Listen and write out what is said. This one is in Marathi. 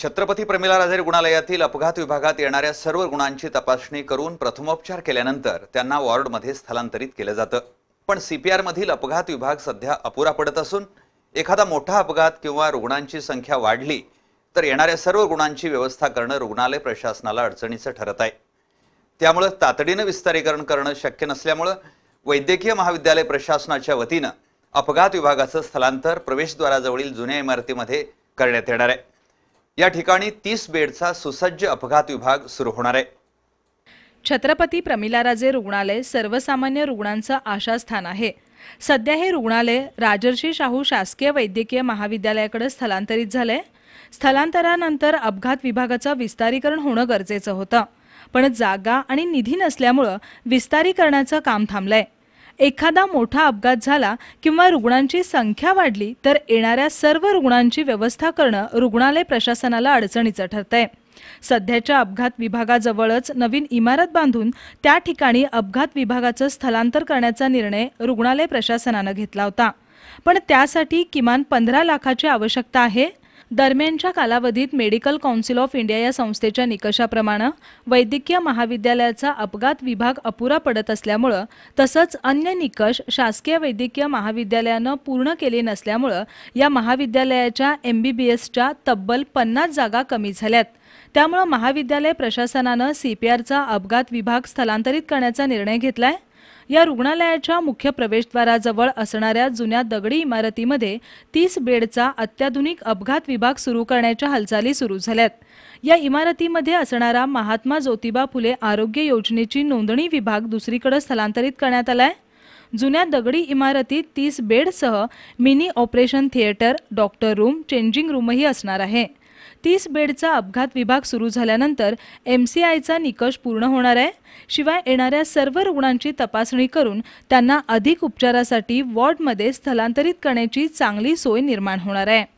छत्रपती प्रमिला राजे रुग्णालयातील अपघात विभागात येणाऱ्या सर्व रुग्णांची तपासणी करून प्रथमोपचार केल्यानंतर त्यांना वॉर्डमध्ये स्थलांतरित केलं जातं पण आरमधील अपघात विभाग सध्या अपुरा पडत असून एखादा मोठा अपघात किंवा रुग्णांची संख्या वाढली तर येणाऱ्या सर्व रुग्णांची व्यवस्था करणं रुग्णालय प्रशासनाला अडचणीचं ठरत आहे त्यामुळं तातडीनं विस्तारीकरण करणं शक्य नसल्यामुळं वैद्यकीय महाविद्यालय प्रशासनाच्या वतीनं अपघात विभागाचं स्थलांतर प्रवेशद्वाराजवळील जुन्या इमारतीमध्ये करण्यात येणार आहे या ठिकाणी तीस बेडचा सुसज्ज अपघात विभाग सुरू होणार आहे छत्रपती प्रमिला राजे रुग्णालय सर्वसामान्य रुग्णांचं आशास्थान आहे सध्या हे रुग्णालय राजर्षी शाहू शासकीय वैद्यकीय महाविद्यालयाकडे स्थलांतरित झालंय स्थलांतरानंतर अपघात विभागाचं विस्तारीकरण होणं गरजेचं होतं पण जागा आणि निधी नसल्यामुळं विस्तारीकरणाचं काम थांबलंय एखादा मोठा अपघात झाला किंवा रुग्णांची संख्या वाढली तर येणाऱ्या सर्व रुग्णांची व्यवस्था करणं रुग्णालय प्रशासनाला अडचणीचं ठरतंय सध्याच्या अपघात विभागाजवळच नवीन इमारत बांधून त्या ठिकाणी अपघात विभागाचं स्थलांतर करण्याचा निर्णय रुग्णालय प्रशासनानं घेतला होता पण त्यासाठी किमान पंधरा लाखाची आवश्यकता आहे दरम्यानच्या कालावधीत मेडिकल काउन्सिल ऑफ इंडिया या संस्थेच्या निकषाप्रमाणे वैद्यकीय महाविद्यालयाचा अपघात विभाग अपुरा पडत असल्यामुळं तसंच अन्य निकष शासकीय वैद्यकीय महाविद्यालयानं पूर्ण केले नसल्यामुळं या महाविद्यालयाच्या एम बी बी एसच्या तब्बल पन्नास जागा कमी झाल्यात त्यामुळं महाविद्यालय प्रशासनानं सीपीआरचा अपघात विभाग स्थलांतरित करण्याचा निर्णय घेतलाय या रुग्णालयाच्या मुख्य प्रवेशद्वाराजवळ असणाऱ्या जुन्या दगडी इमारतीमध्ये तीस बेडचा अत्याधुनिक अपघात विभाग सुरू करण्याच्या हालचाली सुरू झाल्यात या इमारतीमध्ये असणारा महात्मा ज्योतिबा फुले आरोग्य योजनेची नोंदणी विभाग दुसरीकडे स्थलांतरित करण्यात आलाय जुन्या दगडी इमारतीत तीस बेडसह mini operation theatre doctor room changing रूमही असणार आहे तीस बेडचा अपघात विभाग सुरू झाल्यानंतर एम सी आयचा निकष पूर्ण होणार आहे शिवाय येणाऱ्या सर्व रुग्णांची तपासणी करून त्यांना अधिक उपचारासाठी वॉर्डमध्ये स्थलांतरित करण्याची चांगली सोय निर्माण होणार आहे